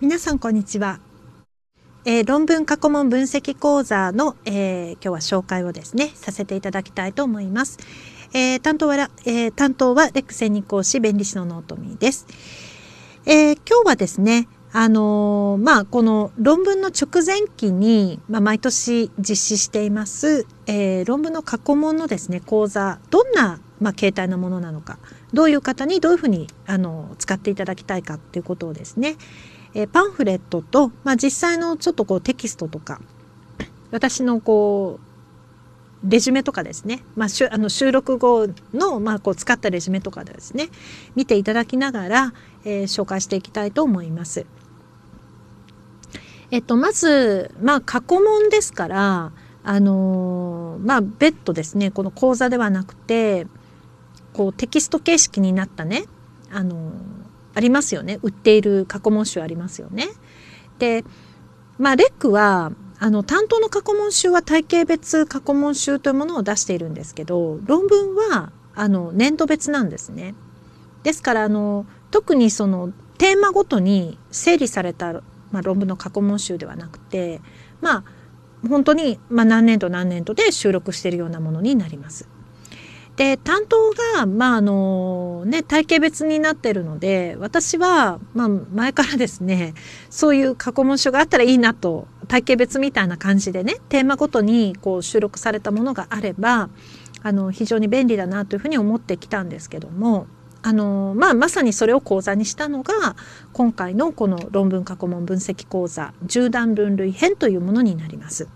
皆さんこんにちは。えー、論文過去問分析講座の、えー、今日は紹介をですね、させていただきたいと思います。えー、担当は、え担当はレック専任講師、弁理士のノートミーです。え今日はですね、あのまあ、この論文の直前期に、まあ、毎年実施しています、え論文の過去問のですね、講座、どんな、まあ、形態のものなのか、どういう方にどういうふうに、あの使っていただきたいかっていうことをですね、えー、パンフレットと、まあ、実際のちょっとこうテキストとか私のこうレジュメとかですね、まあ、しゅあの収録後の、まあ、こう使ったレジュメとかですね見ていただきながら、えー、紹介していきたいと思います。えっと、まず、まあ、過去問ですから、あのー、まあ、別途ですねこの講座ではなくてこうテキスト形式になったね、あのーありますよね売っている過去問集ありますよね。でまあレックはあの担当の過去問集は体系別過去問集というものを出しているんですけど論文はあの年度別なんですね。ですからあの特にそのテーマごとに整理された、まあ、論文の過去問集ではなくてまあ本当に、まあ、何年度何年度で収録しているようなものになります。で担当が、まああのね、体型別になってるので私は、まあ、前からですねそういう過去問書があったらいいなと体型別みたいな感じでねテーマごとにこう収録されたものがあればあの非常に便利だなというふうに思ってきたんですけどもあの、まあ、まさにそれを講座にしたのが今回のこの論文過去問分析講座「縦断分類編」というものになります。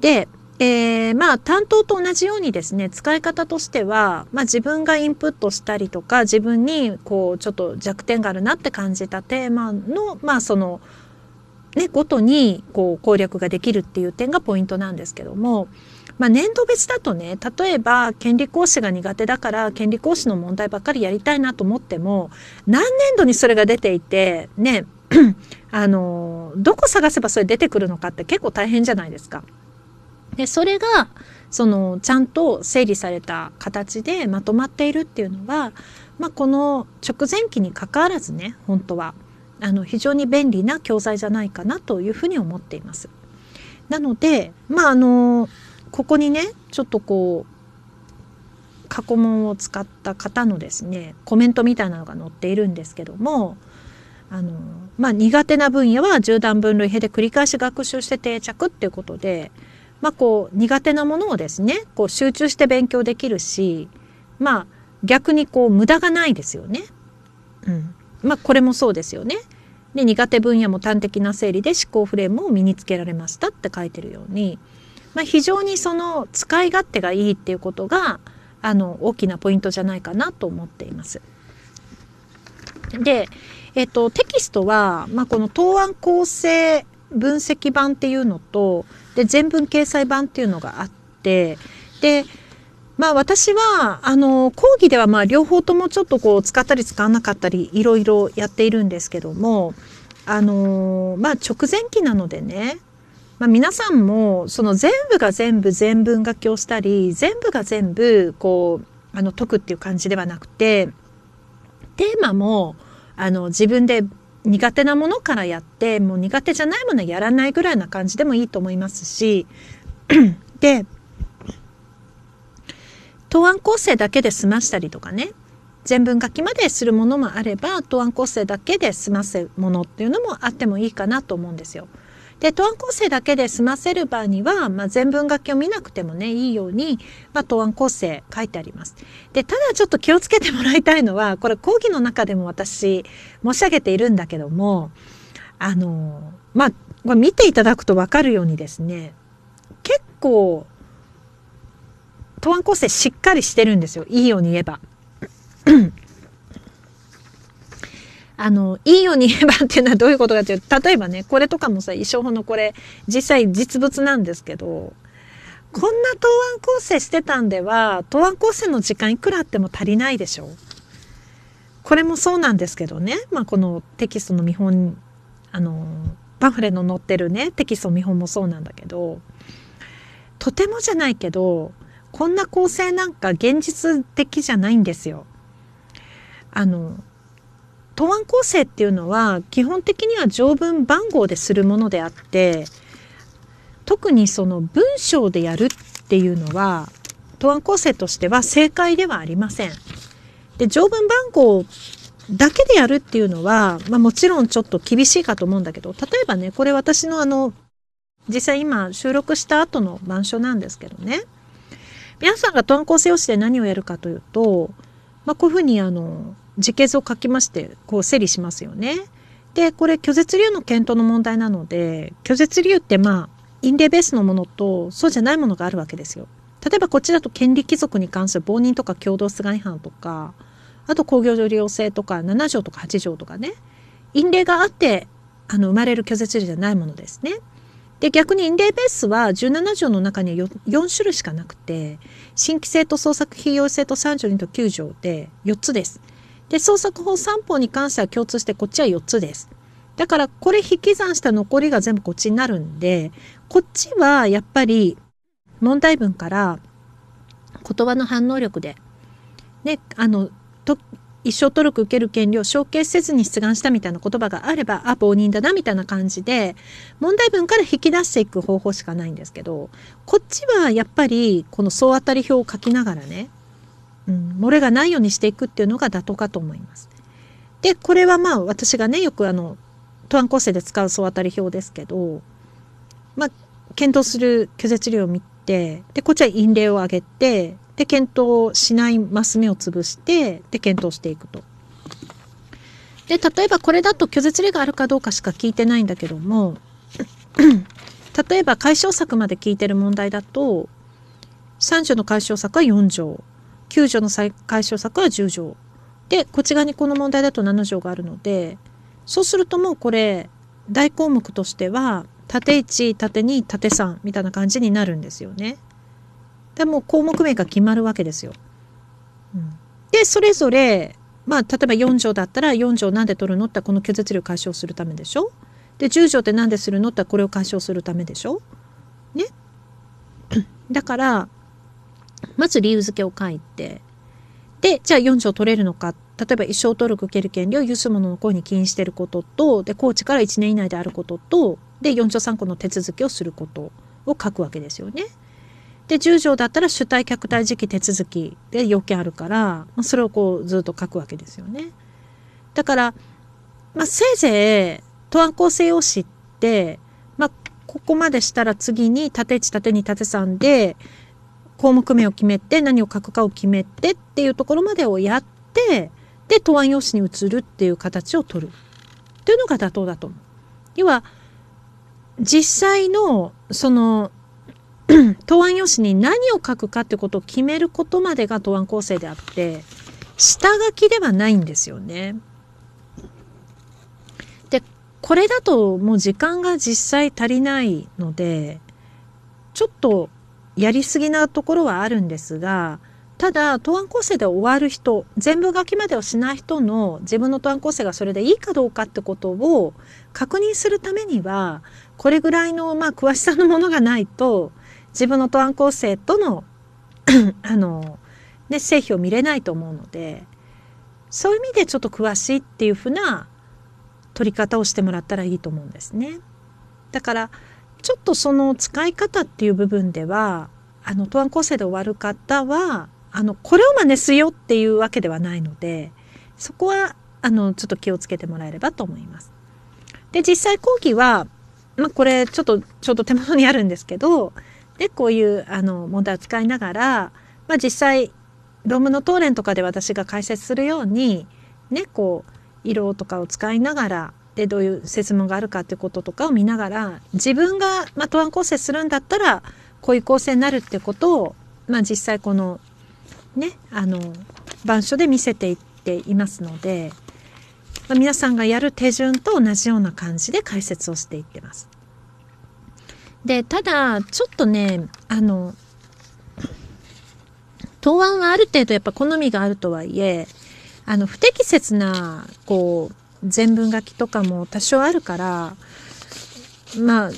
でえー、まあ担当と同じようにですね使い方としては、まあ、自分がインプットしたりとか自分にこうちょっと弱点があるなって感じたテーマのまあそのねごとにこう攻略ができるっていう点がポイントなんですけども。まあ、年度別だとね例えば権利講師が苦手だから権利講師の問題ばっかりやりたいなと思っても何年度にそれが出ていてね あのどこ探せばそれ出てくるのかって結構大変じゃないですか。でそれがそのちゃんと整理された形でまとまっているっていうのは、まあ、この直前期にかかわらずね本当はあの非常に便利な教材じゃないかなというふうに思っています。なのでまああのここにねちょっとこう過去問を使った方のですねコメントみたいなのが載っているんですけどもあの、まあ、苦手な分野は縦段分類編で繰り返し学習して定着っていうことでまあ、こう苦手なものをですねこう集中して勉強できるし、まあ、逆にこう無駄がないですよね。うんまあ、これもそうですよね。で苦手分野も端的な整理で思考フレームを身につけられましたって書いてるように、まあ、非常にその使い勝手がいいっていうことがあの大きなポイントじゃないかなと思っています。で、えっと、テキストは、まあ、この答案構成分析版っていうのとで全文掲載版っていうのがあってでまあ私はあの講義ではまあ両方ともちょっとこう使ったり使わなかったりいろいろやっているんですけどもあのまあ直前期なのでねまあ、皆さんもその全部が全部全文書きをしたり全部が全部こうあの解くっていう感じではなくてテーマもあの自分で苦手なものからやってもう苦手じゃないものはやらないぐらいな感じでもいいと思いますし で答案構成だけで済ましたりとかね全文書きまでするものもあれば答案構成だけで済ませるものっていうのもあってもいいかなと思うんですよ。で、答案構成だけで済ませる場合には、まあ、全文書きを見なくてもね、いいように、まあ、答案構成書いてあります。で、ただちょっと気をつけてもらいたいのは、これ講義の中でも私申し上げているんだけども、あの、まあ、これ見ていただくとわかるようにですね、結構、答案構成しっかりしてるんですよ。いいように言えば。あの、いいように言えばっていうのはどういうことかっていうと、例えばね、これとかもさ、衣装法のこれ、実際実物なんですけど、こんな答案構成してたんでは、答案構成の時間いくらあっても足りないでしょこれもそうなんですけどね、まあ、このテキストの見本、あの、パンフレの載ってるね、テキスト見本もそうなんだけど、とてもじゃないけど、こんな構成なんか現実的じゃないんですよ。あの、答案構成っていうのは基本的には条文番号でするものであって特にその文章でやるっていうのは答案構成としては正解ではありません。で条文番号だけでやるっていうのは、まあ、もちろんちょっと厳しいかと思うんだけど例えばねこれ私のあの実際今収録した後の板書なんですけどね皆さんが答案構成用紙で何をやるかというと、まあ、こういうふうにあの時系図を書きましてこう整理しますよね。でこれ拒絶理由の検討の問題なので拒絶理由ってまあインデベースのものとそうじゃないものがあるわけですよ。例えばこっちだと権利貴族に関する暴認とか共同出願違反とかあと工業上利用性とか7条とか8条とかね因例があってあの生まれる拒絶理じゃないものですね。で逆にインベースは17条の中には 4, 4種類しかなくて新規性と創作費用性と32と9条で4つです。で、創作法3法に関しては共通してこっちは4つです。だからこれ引き算した残りが全部こっちになるんで、こっちはやっぱり問題文から言葉の反応力で、ね、あの、と一生登録受ける権利を承継せずに出願したみたいな言葉があれば、あ、棒人だなみたいな感じで、問題文から引き出していく方法しかないんですけど、こっちはやっぱりこの総当たり表を書きながらね、うん、漏れがないようにしていくっていうのが妥当かと思います。でこれはまあ私がねよくあのトアン構成で使う総当たり表ですけど、まあ、検討する拒絶量を見てでこっちは陰例を上げてで検討しないマス目を潰してで検討していくと。で例えばこれだと拒絶例があるかどうかしか聞いてないんだけども 例えば解消策まで聞いてる問題だと3条の解消策は4条9条の解消策は10条でこっち側にこの問題だと7条があるのでそうするともうこれ大項目としては縦1縦2縦3みたいな感じになるんですよね。でもう項目名が決まるわけですよ。うん、でそれぞれまあ例えば4条だったら4条なんで取るのってこの拒絶量解消するためでしょで10条って何でするのってこれを解消するためでしょね だからまず理由付けを書いて、で、じゃあ4条取れるのか。例えば一生登録受ける権利を有す者の行為に起因していることと、で、高知から1年以内であることと、で、4条3項の手続きをすることを書くわけですよね。で、10条だったら主体客体時期手続きで要件あるから、それをこうずっと書くわけですよね。だから、まあ、せいぜい、都案構成用紙って、まあ、ここまでしたら次に、縦1、縦2、縦3で、項目名を決めて何を書くかを決めてっていうところまでをやってで答案用紙に移るっていう形を取るというのが妥当だと思う。要は実際のその 答案用紙に何を書くかってことを決めることまでが答案構成であって下書きではないんですよね。でこれだともう時間が実際足りないのでちょっとやりすぎなところはあるんですがただ答案構成で終わる人全部書きまでをしない人の自分の答案構成がそれでいいかどうかってことを確認するためにはこれぐらいのまあ詳しさのものがないと自分の答案構成との あの、ね、成否を見れないと思うのでそういう意味でちょっと詳しいっていうふうな取り方をしてもらったらいいと思うんですね。だからちょっとその使い方っていう部分では、あの、答案構成で終わる方は、あの、これを真似すよっていうわけではないので、そこは、あの、ちょっと気をつけてもらえればと思います。で、実際講義は、まあ、これ、ちょっと、ちょうど手元にあるんですけど、で、こういう、あの、問題を使いながら、まあ、実際、ロムのレ連とかで私が解説するように、ね、こう、色とかを使いながら、でどういう説問があるかってこととかを見ながら自分が、まあ、答案構成するんだったらこういう構成になるってことを、まあ、実際このねあの板書で見せていっていますので、まあ、皆さんがやる手順と同じような感じで解説をしていってます。でただちょっとねあの答案はある程度やっぱ好みがあるとはいえあの不適切なこう全文書きとかも多少あるからまあ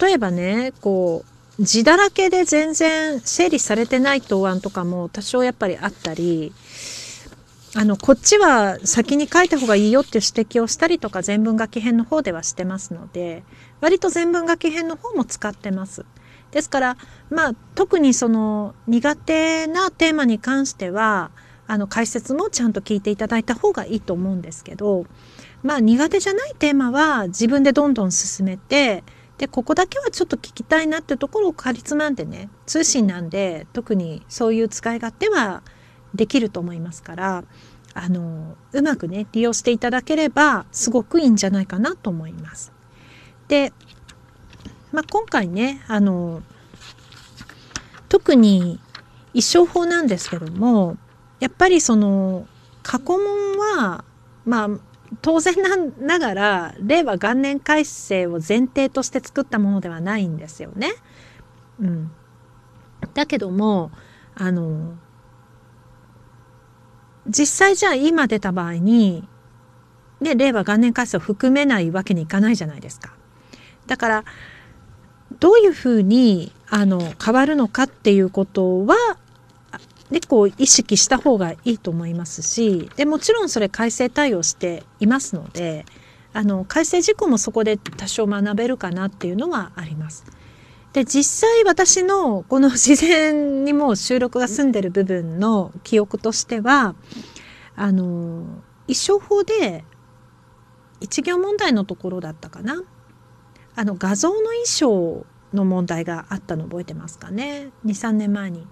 例えばねこう字だらけで全然整理されてない答案とかも多少やっぱりあったりあのこっちは先に書いた方がいいよっていう指摘をしたりとか全文書き編の方ではしてますので割と全文書き編の方も使ってます。ですからまあ特にその苦手なテーマに関してはあの解説もちゃんと聞いていただいた方がいいと思うんですけど、まあ苦手じゃないテーマは自分でどんどん進めて、で、ここだけはちょっと聞きたいなってところをかりつまんでね、通信なんで特にそういう使い勝手はできると思いますから、あの、うまくね、利用していただければすごくいいんじゃないかなと思います。で、まあ、今回ね、あの、特に一生法なんですけども、やっぱりその過去問はまあ当然ながら令和元年改正を前提として作ったものではないんですよね。うん、だけどもあの実際じゃあ今出た場合に、ね、令和元年改正を含めないわけにいかないじゃないですか。だからどういうふうにあの変わるのかっていうことはで構意識した方がいいと思いますしでもちろんそれ改正対応していますのであの改正事項もそこで多少学べるかなっていうのはあります。で実際私のこの自然にもう収録が済んでる部分の記憶としてはあの一生法で一行問題のところだったかなあの画像の衣装の問題があったの覚えてますかね23年前に。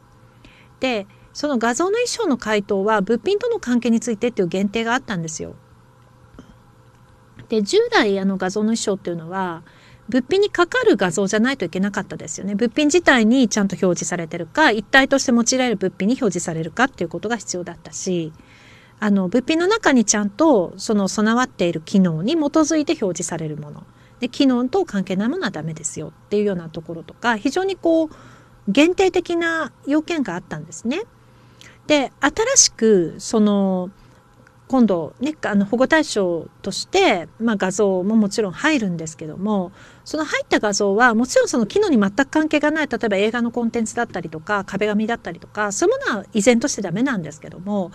でその画像の衣装の回答は物品との関係についてっていう限定があったんですよ。で従来あの画像の衣装っていうのは物品にかかる画像じゃないといけなかったですよね。物品自体にちゃんと表示されてるか一体として用いられる物品に表示されるかっていうことが必要だったしあの物品の中にちゃんとその備わっている機能に基づいて表示されるもので機能と関係ないものはダメですよっていうようなところとか非常にこう限定的な要件があったんですね。で、新しく、その、今度、ね、あの保護対象として、まあ、画像ももちろん入るんですけどもその入った画像はもちろんその機能に全く関係がない例えば映画のコンテンツだったりとか壁紙だったりとかそういうものは依然としてダメなんですけども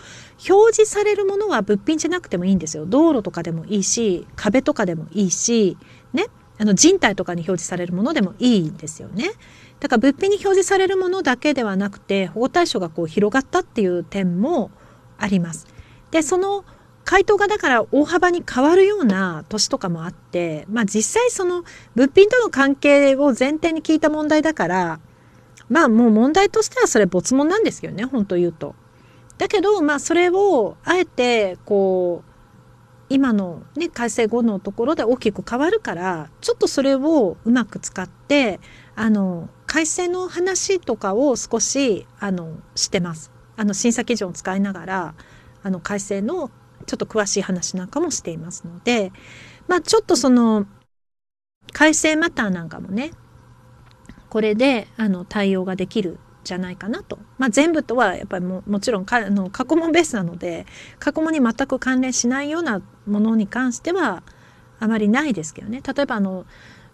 表示されるものは物品じゃなくてもいいんですよ道路とかでもいいし壁とかでもいいしねあの人体とかに表示されるものでもいいんですよね。だから物品に表示されるものだけではなくて保護対象がこう広がったっていう点もあります。でその回答がだから大幅に変わるような年とかもあって、まあ、実際その物品との関係を前提に聞いた問題だからまあもう問題としてはそれ没問なんですよね本当言うと。だけどまあそれをあえてこう今の、ね、改正後のところで大きく変わるからちょっとそれをうまく使ってあの改正の話とかを少しあのしてます。あの審査基準を使いながらあの改正のちょっと詳しい話なんかもしていますので、まあ、ちょっとその改正マターなんかもねこれであの対応ができるじゃないかなと、まあ、全部とはやっぱりももちろんかあの過去問ベースなので過去問に全く関連しないようなものに関してはあまりないですけどね例えばあの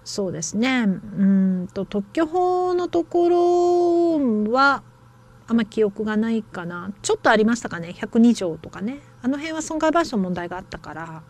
そうですねうんと特許法のところはあんま記憶がないかなちょっとありましたかね102条とかねあの辺は損害賠償問題があったから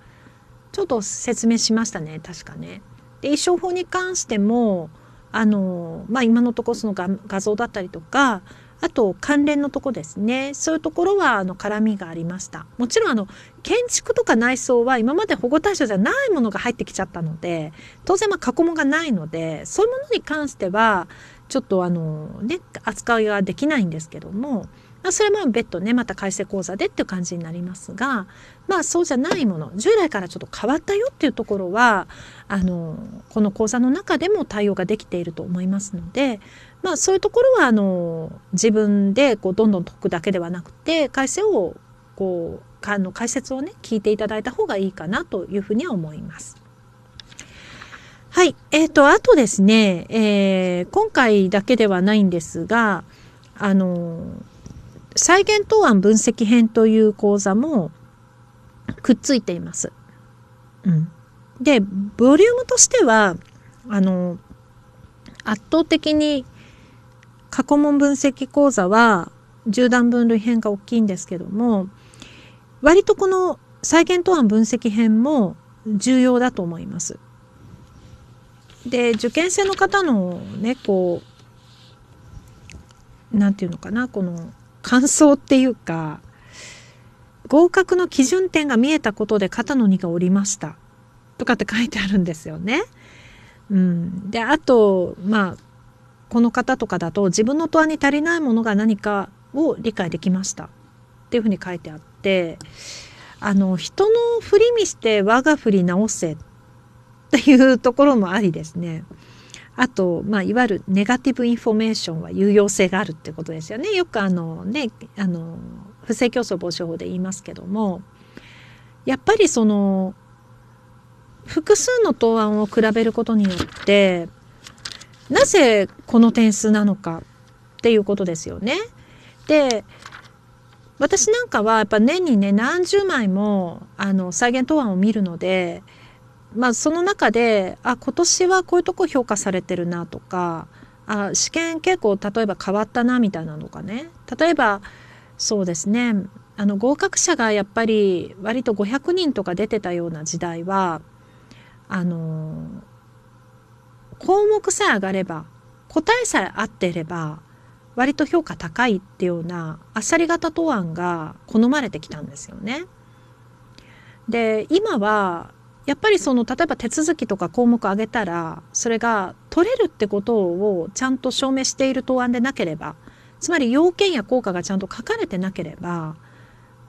ちょっと説明しましたね確かね。で衣装法に関してもあの、まあ、今のところその画像だったりとか、あと関連のとこですね。そういうところはあの絡みがありました。もちろんあの建築とか内装は今まで保護対象じゃないものが入ってきちゃったので、当然ま過去問がないので、そういうものに関してはちょっとあのね、扱いはできないんですけども、まあ、それも別途ねまた改正講座でっていう感じになりますがまあそうじゃないもの従来からちょっと変わったよっていうところはあのこの講座の中でも対応ができていると思いますので、まあ、そういうところはあの自分でこうどんどん解くだけではなくて改正をこうあの解説をね聞いていただいた方がいいかなというふうには思います。はい。えっ、ー、と、あとですね、えー、今回だけではないんですが、あのー、再現答案分析編という講座もくっついています。うん、でボリュームとしてはあの圧倒的に過去問分析講座は縦断分類編が大きいんですけども割とこの再現答案分析編も重要だと思います。で受験生の方のねこうなんていうのかなこの感想っていうか、合格の基準点が見えたことで肩の荷が下りました。とかって書いてあるんですよね。うん。で、あと、まあ、この方とかだと自分の問案に足りないものが何かを理解できましたっていうふうに書いてあってあの人の振り見して我が振り直せっていうところもありですね。あと、まあ、いわゆるネガティブインフォメーションは有用性があるってことですよね。よくあのね、あの、不正競争防止法で言いますけども、やっぱりその、複数の答案を比べることによって、なぜこの点数なのかっていうことですよね。で、私なんかはやっぱ年にね何十枚もあの再現答案を見るのでまあ、その中であ今年はこういうとこ評価されてるなとかあ試験結構例えば変わったなみたいなのかね例えばそうですねあの合格者がやっぱり割と500人とか出てたような時代はあの項目さえ上がれば答えさえ合っていれば割と評価高いっていうようなあっさり型答案が好まれてきたんですよね。で今はやっぱりその例えば手続きとか項目上げたらそれが取れるってことをちゃんと証明している答案でなければつまり要件や効果がちゃんと書かれてなければ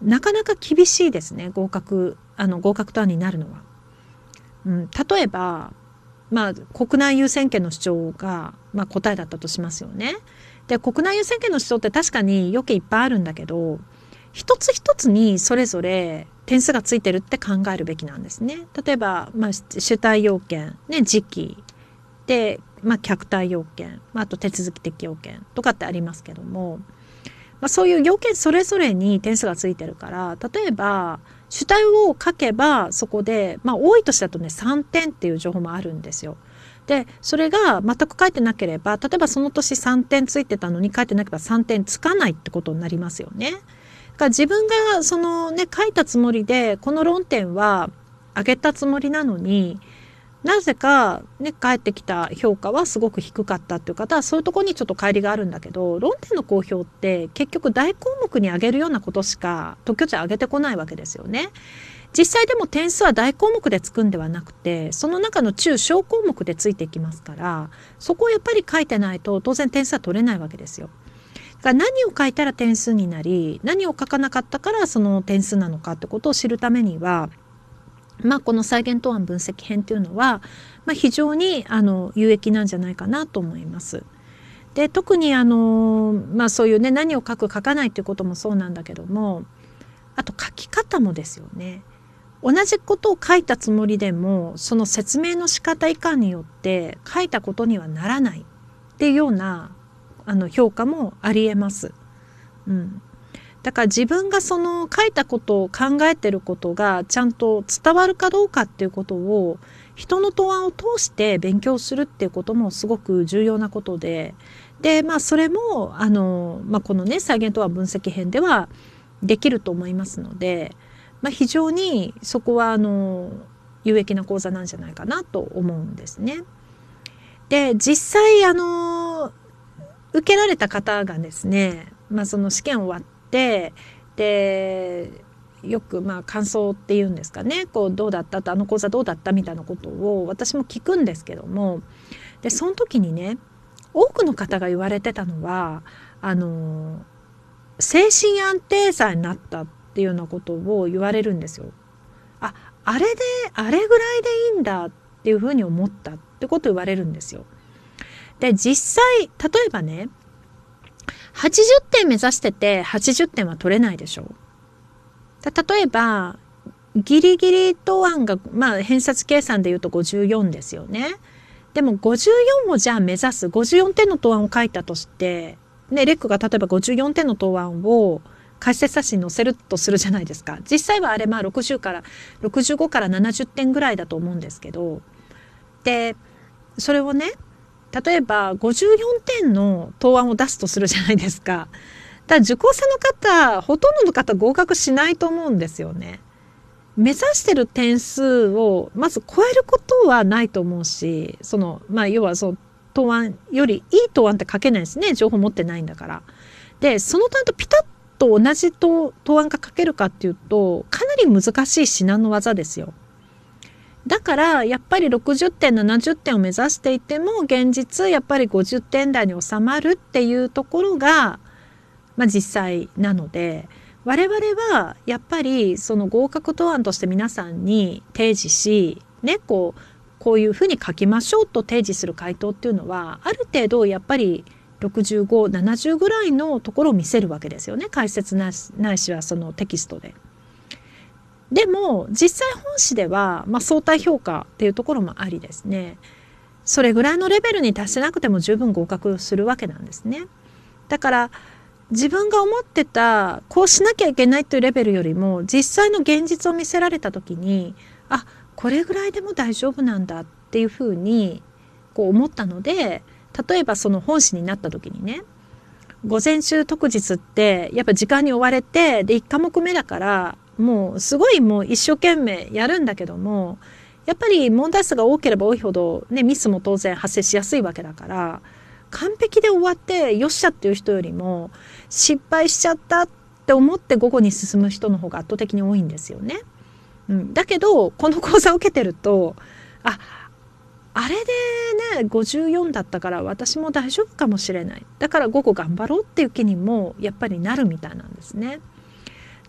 なかなか厳しいですね合格あの合格答案になるのは。うん、例えば、まあ、国内優先権の主張が、まあ、答えだったとしますよね。で国内優先権の主張って確かに余計いっぱいあるんだけど一つ一つにそれぞれ点数がついてるって考えるべきなんですね。例えば、まあ、主体要件、ね、時期で、まあ、客体要件、まあ、あと手続き的要件とかってありますけども、まあ、そういう要件それぞれに点数がついてるから例えば主体を書けばそこで、まあ、多い年だとね3点っていう情報もあるんですよ。でそれが全く書いてなければ例えばその年3点ついてたのに書いてなければ3点つかないってことになりますよね。が自分がそのね書いたつもりでこの論点は上げたつもりなのになぜかね返ってきた評価はすごく低かったっていう方はそういうとこにちょっと乖離があるんだけど論点の公表って結局大項目に挙げるようなことしか特許庁上げてこないわけですよね。実際でも点数は大項目でつくんではなくてその中の中小項目でついていきますからそこをやっぱり書いてないと当然点数は取れないわけですよ。が何を書いたら点数になり何を書かなかったからその点数なのかってことを知るためにはまあ、この再現答案分析編ていうのは、まあ、非常にあの有益なんじゃないかなと思います。で特にあの、まあ、そういうね何を書く書かないていうこともそうなんだけどもあと書き方もですよね。同じことを書いたつもりでもその説明の仕方以下によって書いたことにはならないっていうようなあの評価もありえます。うん、だから自分がその書いたことを考えてることがちゃんと伝わるかどうかっていうことを人の答案を通して勉強するっていうこともすごく重要なことででまあそれもあの、まあ、このね再現とは分析編ではできると思いますので、まあ、非常にそこはあの有益な講座なんじゃないかなと思うんですね。で実際あの受けられた方がですね、まあ、その試験終わってでよくまあ感想っていうんですかねこうどうだったってあの講座どうだったみたいなことを私も聞くんですけどもでその時にね多くの方が言われてたのはあの精神安定さになったっていうようなことを言われるんですよ。ああれであれぐらいでいいんだっていうふうに思ったってこと言われるんですよ。で、実際、例えばね、80点目指してて80点は取れないでしょ例えば、ギリギリ答案が、まあ、偏差値計算で言うと54ですよね。でも54をじゃあ目指す、54点の答案を書いたとして、ね、レックが例えば54点の答案を解説冊子に載せるとするじゃないですか。実際はあれまあ60から、65から70点ぐらいだと思うんですけど、で、それをね、例えば54点の答案を出すとするじゃないですか。ただ受講者の方ほとんどの方合格しないと思うんですよね。目指してる点数をまず超えることはないと思うしそのまあ要はその答案よりいい答案って書けないですね情報持ってないんだから。でその担当ピタッと同じ答案が書けるかっていうとかなり難しい至難の技ですよ。だからやっぱり60点70点を目指していても現実やっぱり50点台に収まるっていうところが、まあ、実際なので我々はやっぱりその合格答案として皆さんに提示し、ね、こうこういうふうに書きましょうと提示する回答っていうのはある程度やっぱり6570ぐらいのところを見せるわけですよね解説ないしはそのテキストで。でも実際本誌では、まあ、相対評価っていうところもありですねそれぐらいのレベルに達しなくても十分合格するわけなんですね。だから自分が思ってたこうしなきゃいけないというレベルよりも実際の現実を見せられた時にあこれぐらいでも大丈夫なんだっていうふうにこう思ったので例えばその本誌になった時にね午前中特日ってやっぱ時間に追われてで1科目目だからもうすごいもう一生懸命やるんだけどもやっぱり問題数が多ければ多いほど、ね、ミスも当然発生しやすいわけだから完璧で終わってよっしゃっていう人よりも失敗しちゃったって思って午後に進む人の方が圧倒的に多いんですよね。うん、だけどこの講座を受けてるとああれでね54だったから私も大丈夫かもしれないだから午後頑張ろうっていう気にもやっぱりなるみたいなんですね。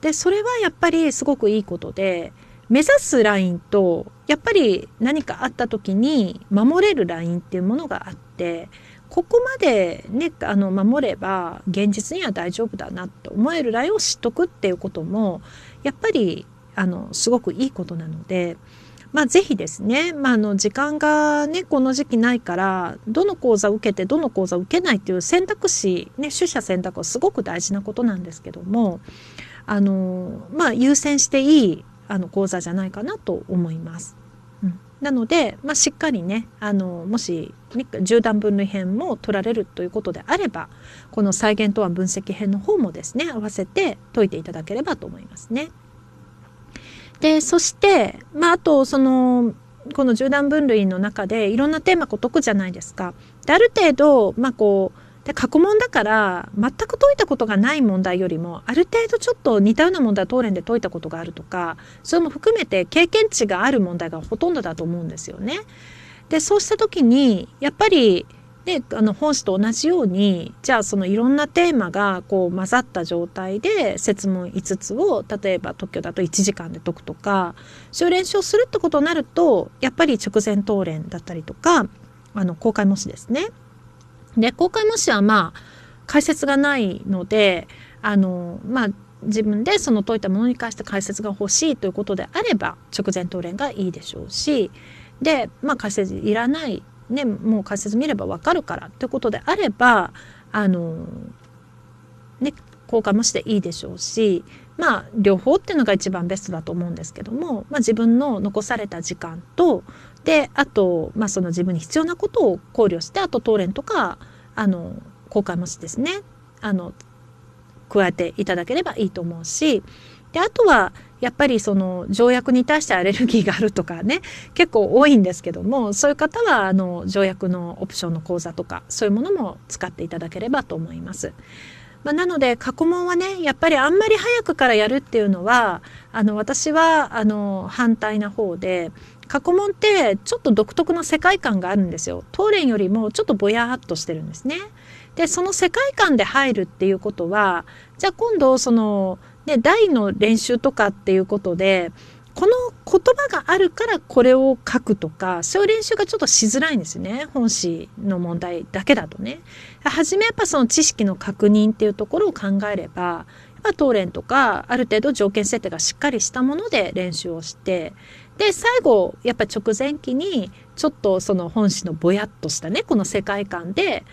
で、それはやっぱりすごくいいことで、目指すラインと、やっぱり何かあった時に守れるラインっていうものがあって、ここまでね、あの、守れば現実には大丈夫だなって思えるラインを知っとくっていうことも、やっぱり、あの、すごくいいことなので、まあ、ぜひですね、まあ、の時間がねこの時期ないからどの講座を受けてどの講座を受けないっていう選択肢、ね、取捨選択はすごく大事なことなんですけどもあのまあ、優先していいあの講座じゃないかなと思います。うん、なので、まあ、しっかりねあのもし10段分類編も取られるということであればこの再現と案分析編の方もですね合わせて解いていただければと思いますね。でそして、まあ、あとそのこの10段分類の中でいろんなテーマこう解くじゃないですか。である程度、まあ、こうで過去問だから全く解いたことがない問題よりもある程度ちょっと似たような問題を答練で解いたことがあるとかそれも含めて経験値がある問題がほとんどだと思うんですよね。でそうした時にやっぱりであの本誌と同じようにじゃあそのいろんなテーマがこう混ざった状態で設問5つを例えば特許だと1時間で解くとかそういう練習をするってことになるとやっぱり直前答練だったりとかあの公開模試ですねで公開模試はまあ解説がないのであのまあ自分でその解いたものに関して解説が欲しいということであれば直前答練がいいでしょうしでまあ解説いらない、ね、もう解説見ればわかるからということであればあのね公開もしていいでしょうしまあ両方っていうのが一番ベストだと思うんですけども、まあ、自分の残された時間とであと、まあ、その自分に必要なことを考慮してあと当連とかあの公開模試ですねあの加えていただければいいと思うしであとはやっぱりその条約に対してアレルギーがあるとかね結構多いんですけどもそういう方はあの条約のオプションの講座とかそういうものも使っていただければと思います。まあ、なので過去問はねやっぱりあんまり早くからやるっていうのはあの私はあの反対な方で過去問ってちょっと独特の世界観があるんですよ。当連よりもちょっとぼやっとしてるんですね。で、その世界観で入るっていうことは、じゃあ今度その、ね、大の練習とかっていうことで、この言葉があるからこれを書くとかそういう練習がちょっとしづらいんですね本誌の問題だけだとね。はじめやっぱその知識の確認っていうところを考えればまあ、当連とかある程度条件設定がしっかりしたもので練習をしてで最後やっぱ直前期にちょっとその本誌のぼやっとしたねこの世界観で、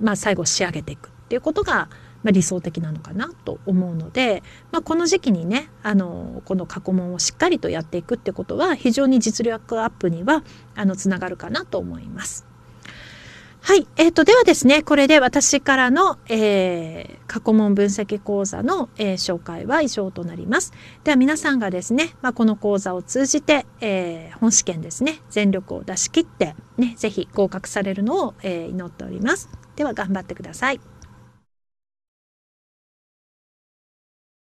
まあ、最後仕上げていくっていうことがまあ、理想的なのかなと思うので、まあ、この時期にねあのこの過去問をしっかりとやっていくってことは非常に実力アップにはあのつながるかなと思います。はい。えっ、ー、と、ではですね、これで私からの、えー、過去問分析講座の、えー、紹介は以上となります。では皆さんがですね、まあ、この講座を通じて、えー、本試験ですね、全力を出し切って、ね、ぜひ合格されるのを、えー、祈っております。では頑張ってください。